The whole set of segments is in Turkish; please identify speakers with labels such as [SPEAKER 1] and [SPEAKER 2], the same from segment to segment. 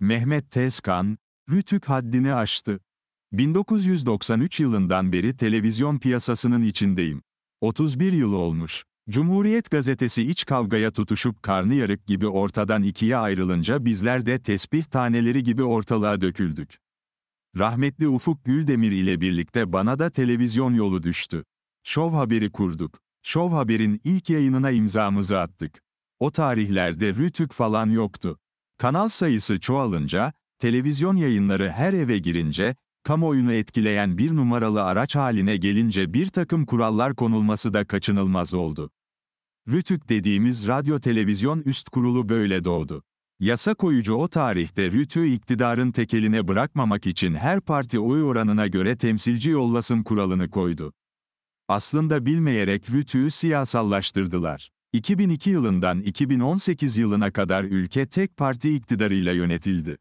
[SPEAKER 1] Mehmet Tezkan, Rütük haddini aştı. 1993 yılından beri televizyon piyasasının içindeyim. 31 yıl olmuş. Cumhuriyet gazetesi iç kavgaya tutuşup karnıyarık gibi ortadan ikiye ayrılınca bizler de tesbih taneleri gibi ortalığa döküldük. Rahmetli Ufuk Güldemir ile birlikte bana da televizyon yolu düştü. Şov Haberi kurduk. Şov Haber'in ilk yayınına imzamızı attık. O tarihlerde rütük falan yoktu. Kanal sayısı çoğalınca, televizyon yayınları her eve girince, kamuoyunu etkileyen bir numaralı araç haline gelince bir takım kurallar konulması da kaçınılmaz oldu. RTÜK dediğimiz radyo televizyon üst kurulu böyle doğdu. Yasa koyucu o tarihte RTÜ iktidarın tekeline bırakmamak için her parti oy oranına göre temsilci yollasın kuralını koydu. Aslında bilmeyerek RTÜ'yü siyasallaştırdılar. 2002 yılından 2018 yılına kadar ülke tek parti iktidarıyla yönetildi.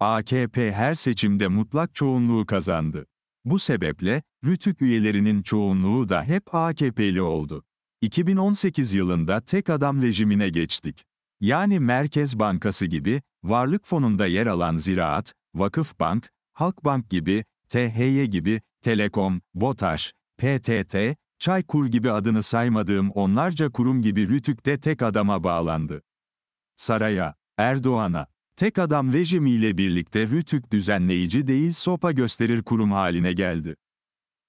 [SPEAKER 1] AKP her seçimde mutlak çoğunluğu kazandı. Bu sebeple, Rütük üyelerinin çoğunluğu da hep AKP'li oldu. 2018 yılında tek adam rejimine geçtik. Yani Merkez Bankası gibi, Varlık Fonu'nda yer alan Ziraat, Vakıf Bank, Halkbank gibi, THY gibi, Telekom, BOTAŞ, PTT, Çaykur gibi adını saymadığım onlarca kurum gibi Rütük'te tek adama bağlandı. Saraya, Erdoğan'a, tek adam rejimiyle birlikte Rütük düzenleyici değil sopa gösterir kurum haline geldi.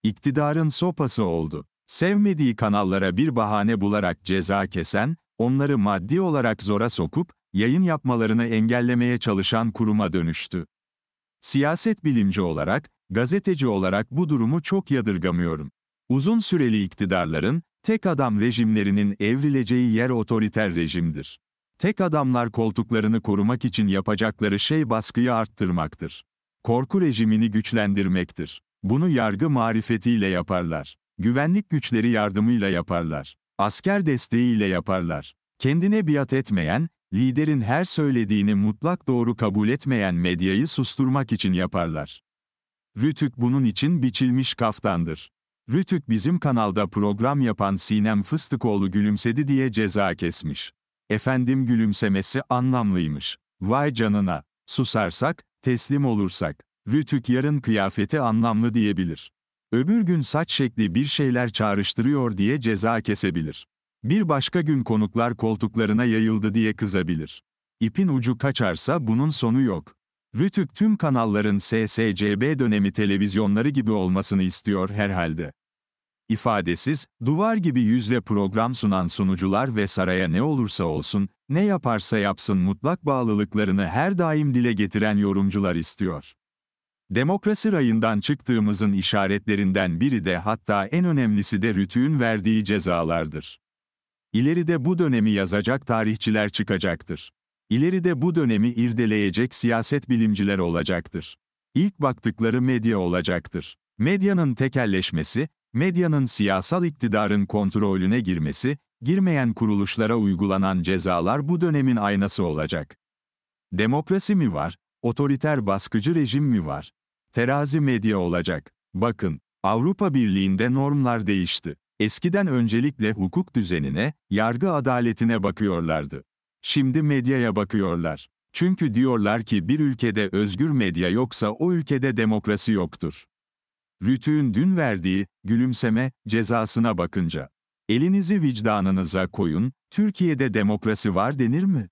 [SPEAKER 1] İktidarın sopası oldu. Sevmediği kanallara bir bahane bularak ceza kesen, onları maddi olarak zora sokup, yayın yapmalarını engellemeye çalışan kuruma dönüştü. Siyaset bilimci olarak, gazeteci olarak bu durumu çok yadırgamıyorum. Uzun süreli iktidarların, tek adam rejimlerinin evrileceği yer otoriter rejimdir. Tek adamlar koltuklarını korumak için yapacakları şey baskıyı arttırmaktır. Korku rejimini güçlendirmektir. Bunu yargı marifetiyle yaparlar. Güvenlik güçleri yardımıyla yaparlar. Asker desteğiyle yaparlar. Kendine biat etmeyen, liderin her söylediğini mutlak doğru kabul etmeyen medyayı susturmak için yaparlar. Rütük bunun için biçilmiş kaftandır. Rütük bizim kanalda program yapan Sinem Fıstıkoğlu gülümsedi diye ceza kesmiş. Efendim gülümsemesi anlamlıymış. Vay canına. Susarsak, teslim olursak. Rütük yarın kıyafeti anlamlı diyebilir. Öbür gün saç şekli bir şeyler çağrıştırıyor diye ceza kesebilir. Bir başka gün konuklar koltuklarına yayıldı diye kızabilir. İpin ucu kaçarsa bunun sonu yok. Rütük tüm kanalların SSCB dönemi televizyonları gibi olmasını istiyor herhalde. İfadesiz, duvar gibi yüzle program sunan sunucular ve saraya ne olursa olsun, ne yaparsa yapsın mutlak bağlılıklarını her daim dile getiren yorumcular istiyor. Demokrasi rayından çıktığımızın işaretlerinden biri de hatta en önemlisi de Rütük'ün verdiği cezalardır. İleride bu dönemi yazacak tarihçiler çıkacaktır. İleride bu dönemi irdeleyecek siyaset bilimciler olacaktır. İlk baktıkları medya olacaktır. Medyanın tekelleşmesi, medyanın siyasal iktidarın kontrolüne girmesi, girmeyen kuruluşlara uygulanan cezalar bu dönemin aynası olacak. Demokrasi mi var, otoriter baskıcı rejim mi var? Terazi medya olacak. Bakın, Avrupa Birliği'nde normlar değişti. Eskiden öncelikle hukuk düzenine, yargı adaletine bakıyorlardı. Şimdi medyaya bakıyorlar. Çünkü diyorlar ki bir ülkede özgür medya yoksa o ülkede demokrasi yoktur. Rütü'nün dün verdiği, gülümseme, cezasına bakınca. Elinizi vicdanınıza koyun, Türkiye'de demokrasi var denir mi?